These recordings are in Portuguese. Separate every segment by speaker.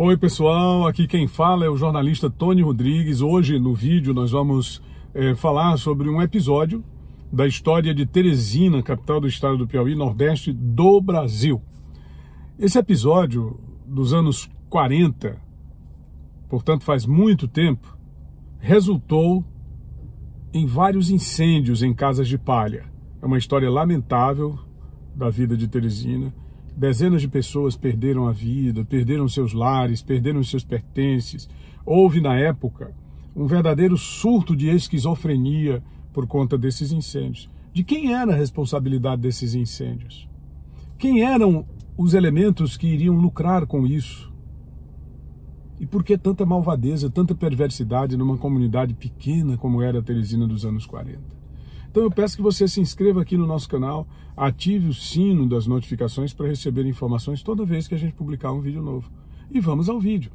Speaker 1: Oi, pessoal. Aqui quem fala é o jornalista Tony Rodrigues. Hoje, no vídeo, nós vamos é, falar sobre um episódio da história de Teresina, capital do estado do Piauí, nordeste do Brasil. Esse episódio dos anos 40, portanto faz muito tempo, resultou em vários incêndios em casas de palha. É uma história lamentável da vida de Teresina Dezenas de pessoas perderam a vida, perderam seus lares, perderam seus pertences. Houve, na época, um verdadeiro surto de esquizofrenia por conta desses incêndios. De quem era a responsabilidade desses incêndios? Quem eram os elementos que iriam lucrar com isso? E por que tanta malvadeza, tanta perversidade numa comunidade pequena como era a Teresina dos anos 40? Então eu peço que você se inscreva aqui no nosso canal, ative o sino das notificações para receber informações toda vez que a gente publicar um vídeo novo. E vamos ao vídeo.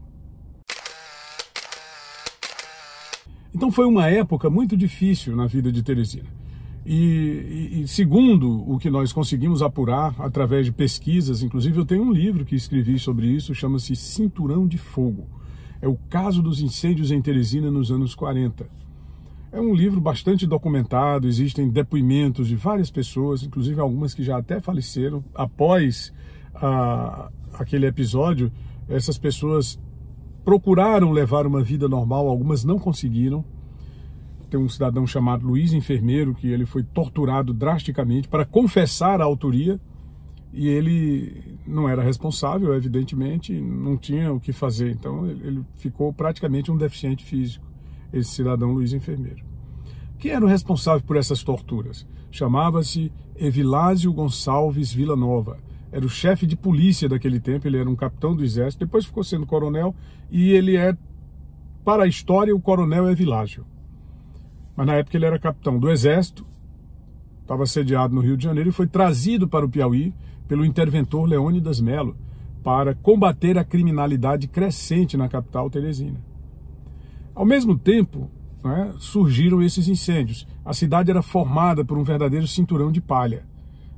Speaker 1: Então foi uma época muito difícil na vida de Teresina. E, e, segundo o que nós conseguimos apurar através de pesquisas, inclusive eu tenho um livro que escrevi sobre isso, chama-se Cinturão de Fogo. É o caso dos incêndios em Teresina nos anos 40. É um livro bastante documentado, existem depoimentos de várias pessoas, inclusive algumas que já até faleceram após a, ah, aquele episódio. Essas pessoas procuraram levar uma vida normal, algumas não conseguiram. Tem um cidadão chamado Luiz Enfermeiro que ele foi torturado drasticamente para confessar a autoria e ele não era responsável, evidentemente, não tinha o que fazer. Então ele ficou praticamente um deficiente físico esse cidadão Luiz Enfermeiro. Quem era o responsável por essas torturas? Chamava-se Evilásio Gonçalves Villanova. Era o chefe de polícia daquele tempo, ele era um capitão do exército, depois ficou sendo coronel e ele é, para a história, o coronel Evilásio. Mas na época ele era capitão do exército, estava sediado no Rio de Janeiro e foi trazido para o Piauí pelo interventor Leônidas Melo para combater a criminalidade crescente na capital teresina. Ao mesmo tempo, né, surgiram esses incêndios. A cidade era formada por um verdadeiro cinturão de palha.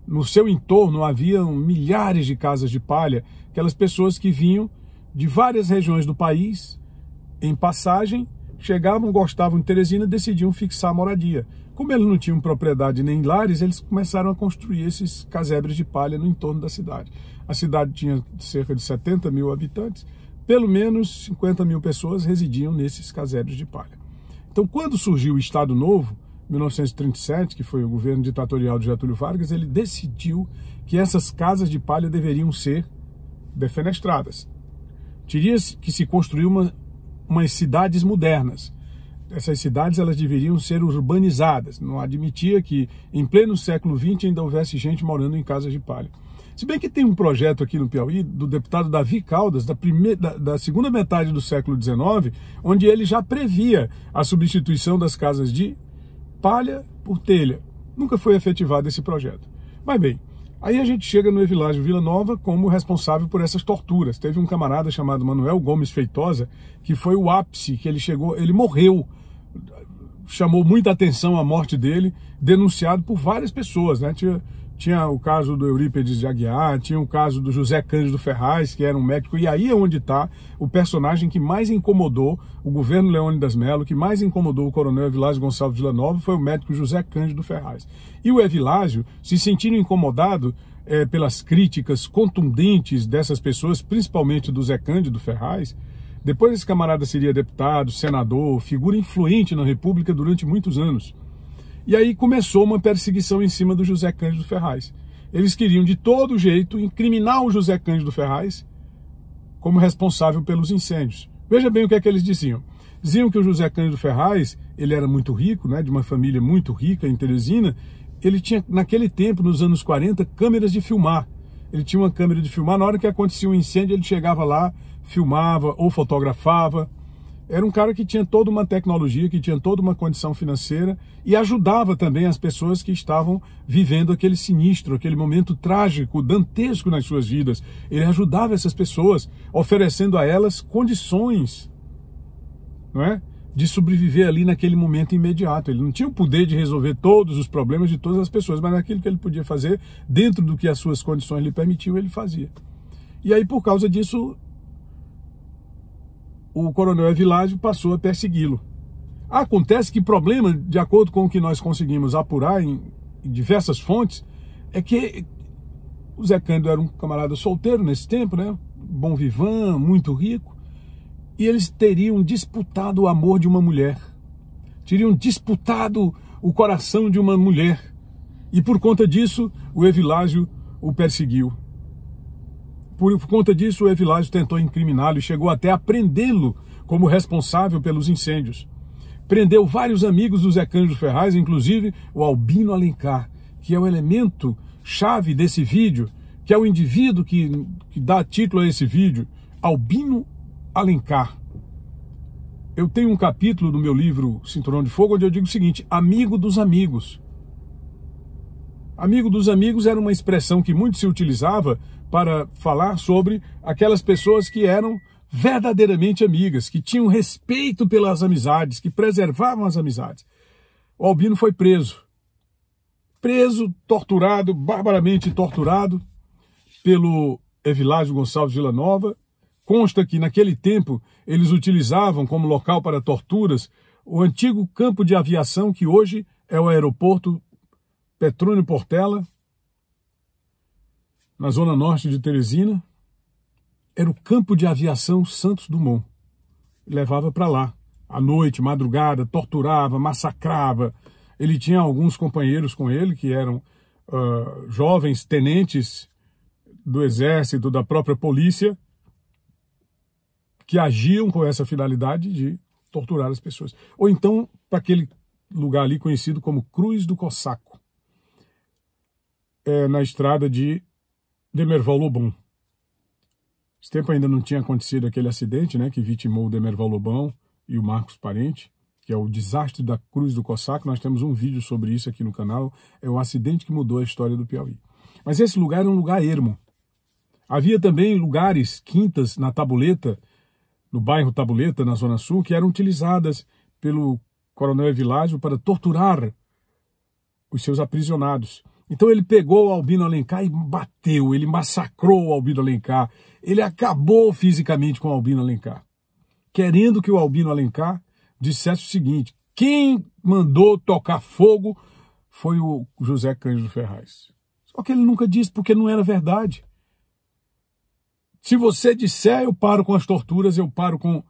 Speaker 1: No seu entorno haviam milhares de casas de palha, aquelas pessoas que vinham de várias regiões do país em passagem, chegavam, gostavam de Teresina, decidiam fixar a moradia. Como eles não tinham propriedade nem lares, eles começaram a construir esses casebres de palha no entorno da cidade. A cidade tinha cerca de 70 mil habitantes pelo menos 50 mil pessoas residiam nesses casérios de palha. Então, quando surgiu o Estado Novo, 1937, que foi o governo ditatorial de Getúlio Vargas, ele decidiu que essas casas de palha deveriam ser defenestradas. Teria que se construir uma, umas cidades modernas. Essas cidades elas deveriam ser urbanizadas. Não admitia que em pleno século XX ainda houvesse gente morando em casas de palha. Se bem que tem um projeto aqui no Piauí do deputado Davi Caldas, da, primeira, da, da segunda metade do século XIX, onde ele já previa a substituição das casas de palha por telha. Nunca foi efetivado esse projeto. Mas bem, Aí a gente chega no Evilágio Vila Nova como responsável por essas torturas. Teve um camarada chamado Manuel Gomes Feitosa, que foi o ápice, que ele chegou, ele morreu. Chamou muita atenção a morte dele, denunciado por várias pessoas, né? Tinha tinha o caso do Eurípedes de Aguiar, tinha o caso do José Cândido Ferraz, que era um médico, e aí é onde está o personagem que mais incomodou o governo Leônidas Melo, que mais incomodou o coronel Evilásio Gonçalves de Lanova, foi o médico José Cândido Ferraz. E o Evilásio, se sentindo incomodado é, pelas críticas contundentes dessas pessoas, principalmente do Zé Cândido Ferraz, depois esse camarada seria deputado, senador, figura influente na República durante muitos anos. E aí começou uma perseguição em cima do José Cândido Ferraz. Eles queriam de todo jeito incriminar o José Cândido Ferraz como responsável pelos incêndios. Veja bem o que é que eles diziam. Diziam que o José Cândido Ferraz, ele era muito rico, né, de uma família muito rica em Teresina, ele tinha naquele tempo, nos anos 40, câmeras de filmar. Ele tinha uma câmera de filmar, na hora que acontecia um incêndio, ele chegava lá, filmava ou fotografava era um cara que tinha toda uma tecnologia, que tinha toda uma condição financeira e ajudava também as pessoas que estavam vivendo aquele sinistro, aquele momento trágico, dantesco nas suas vidas. Ele ajudava essas pessoas, oferecendo a elas condições, não é? De sobreviver ali naquele momento imediato. Ele não tinha o poder de resolver todos os problemas de todas as pessoas, mas aquilo que ele podia fazer, dentro do que as suas condições lhe permitiam, ele fazia. E aí, por causa disso, o coronel Evilásio passou a persegui-lo. Acontece que o problema, de acordo com o que nós conseguimos apurar em, em diversas fontes, é que o Zé Cândido era um camarada solteiro nesse tempo, né? Bom vivan, muito rico, e eles teriam disputado o amor de uma mulher, teriam disputado o coração de uma mulher, e por conta disso o Evilásio o perseguiu. Por, por conta disso, o Evilásio tentou incriminá-lo e chegou até a prendê-lo como responsável pelos incêndios. Prendeu vários amigos do Zé Cândido Ferraz, inclusive o Albino Alencar, que é o elemento chave desse vídeo, que é o indivíduo que, que dá título a esse vídeo, Albino Alencar. Eu tenho um capítulo no meu livro Cinturão de Fogo onde eu digo o seguinte: amigo dos amigos. Amigo dos amigos era uma expressão que muito se utilizava para falar sobre aquelas pessoas que eram verdadeiramente amigas, que tinham respeito pelas amizades, que preservavam as amizades. O Albino foi preso. Preso, torturado, barbaramente torturado pelo Evilásio Gonçalves Nova. Consta que naquele tempo eles utilizavam como local para torturas o antigo campo de aviação que hoje é o aeroporto Petrônio Portela, na zona norte de Teresina, era o campo de aviação Santos Dumont. Levava para lá, à noite, madrugada, torturava, massacrava. Ele tinha alguns companheiros com ele que eram uh, jovens tenentes do exército, da própria polícia, que agiam com essa finalidade de torturar as pessoas. Ou então para aquele lugar ali conhecido como Cruz do Cossaco, é, na estrada de Demerval Lobão. Esse tempo ainda não tinha acontecido aquele acidente né, que vitimou o Demerval Lobão e o Marcos Parente, que é o desastre da Cruz do Cossaco. Nós temos um vídeo sobre isso aqui no canal. É o acidente que mudou a história do Piauí. Mas esse lugar era é um lugar ermo. Havia também lugares, quintas na Tabuleta, no bairro Tabuleta, na Zona Sul, que eram utilizadas pelo coronel Evilásio para torturar os seus aprisionados. Então ele pegou o Albino Alencar e bateu, ele massacrou o Albino Alencar, ele acabou fisicamente com o Albino Alencar, querendo que o Albino Alencar dissesse o seguinte: quem mandou tocar fogo foi o José Cândido Ferraz. Só que ele nunca disse porque não era verdade. Se você disser, eu paro com as torturas, eu paro com,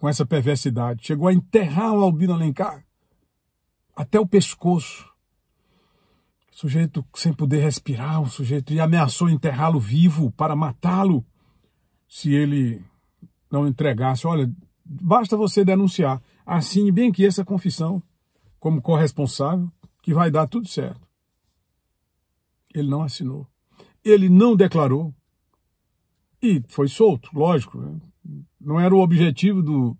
Speaker 1: com essa perversidade. Chegou a enterrar o Albino Alencar até o pescoço sujeito sem poder respirar, o sujeito e ameaçou enterrá-lo vivo para matá-lo se ele não entregasse. Olha, basta você denunciar. Assine bem que essa confissão como corresponsável que vai dar tudo certo. Ele não assinou. Ele não declarou e foi solto, lógico. Né? Não era o objetivo do,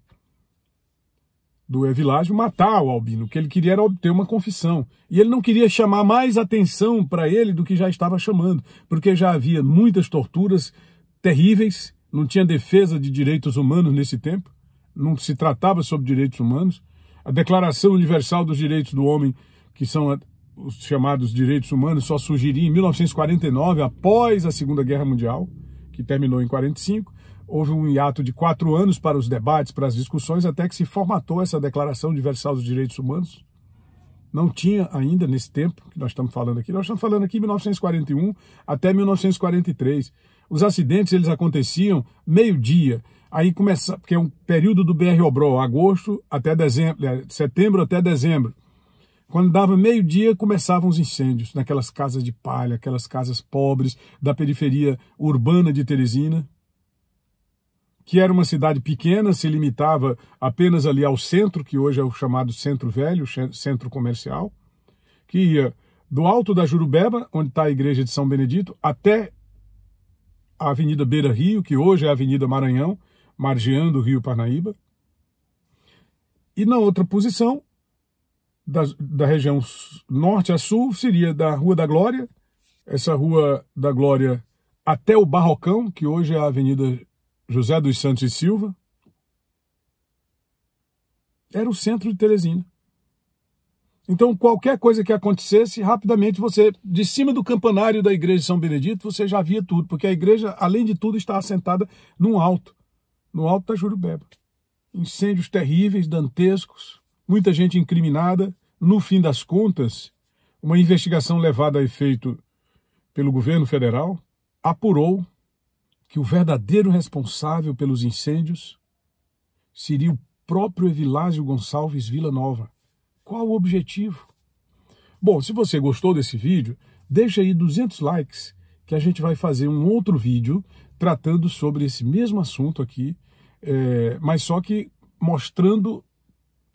Speaker 1: do Evilásio matar o Albino. O que ele queria era obter uma confissão. E ele não queria chamar mais atenção para ele do que já estava chamando, porque já havia muitas torturas terríveis, não tinha defesa de direitos humanos nesse tempo, não se tratava sobre direitos humanos. A Declaração Universal dos Direitos do Homem, que são os chamados direitos humanos, só surgiria em 1949, após a Segunda Guerra Mundial, que terminou em 45 houve um hiato de quatro anos para os debates, para as discussões, até que se formatou essa Declaração Universal dos Direitos Humanos. Não tinha ainda nesse tempo que nós estamos falando aqui. Nós estamos falando aqui de 1941 até 1943. Os acidentes eles aconteciam meio-dia. Aí começa, porque é um período do BR Obró, agosto até dezembro, é, setembro até dezembro. Quando dava meio-dia, começavam os incêndios naquelas casas de palha, aquelas casas pobres da periferia urbana de Teresina, que era uma cidade pequena, se limitava apenas ali ao centro, que hoje é o chamado Centro Velho, centro comercial, que ia do alto da Jurubeba, onde está a igreja de São Benedito, até a Avenida Beira Rio, que hoje é a Avenida Maranhão, margeando o Rio Parnaíba. E na outra posição, da, da região norte a sul, seria da Rua da Glória, essa Rua da Glória até o Barrocão, que hoje é a Avenida José dos Santos e Silva, era o centro de Teresina. Então, qualquer coisa que acontecesse, rapidamente você, de cima do campanário da igreja de São Benedito, você já via tudo, porque a igreja, além de tudo, está assentada num alto, no alto da Jurubeba. Incêndios terríveis, dantescos, muita gente incriminada. No fim das contas, uma investigação levada a efeito pelo governo federal apurou que o verdadeiro responsável pelos incêndios seria o próprio Evilásio Gonçalves Vila Nova. Qual o objetivo? Bom, se você gostou desse vídeo, deixa aí 200 likes que a gente vai fazer um outro vídeo tratando sobre esse mesmo assunto aqui, é, mas só que mostrando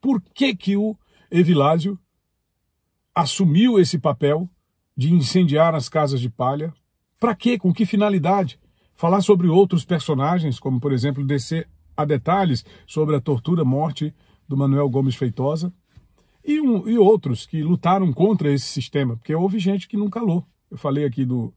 Speaker 1: por que, que o Evilásio assumiu esse papel de incendiar as casas de palha, para quê, com que finalidade? Falar sobre outros personagens, como por exemplo descer a detalhes sobre a tortura morte do Manuel Gomes Feitosa e, um, e outros que lutaram contra esse sistema, porque houve gente que não calou. Eu falei aqui do,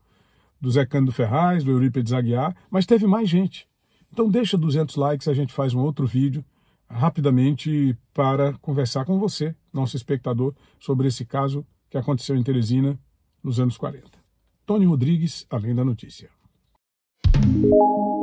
Speaker 1: do Zé Cândido Ferraz, do Eurípides Aguiar, mas teve mais gente. Então deixa 200 likes, a gente faz um outro vídeo rapidamente para conversar com você, nosso espectador, sobre esse caso que aconteceu em Teresina nos anos 40. Tony Rodrigues, Além da Notícia. Música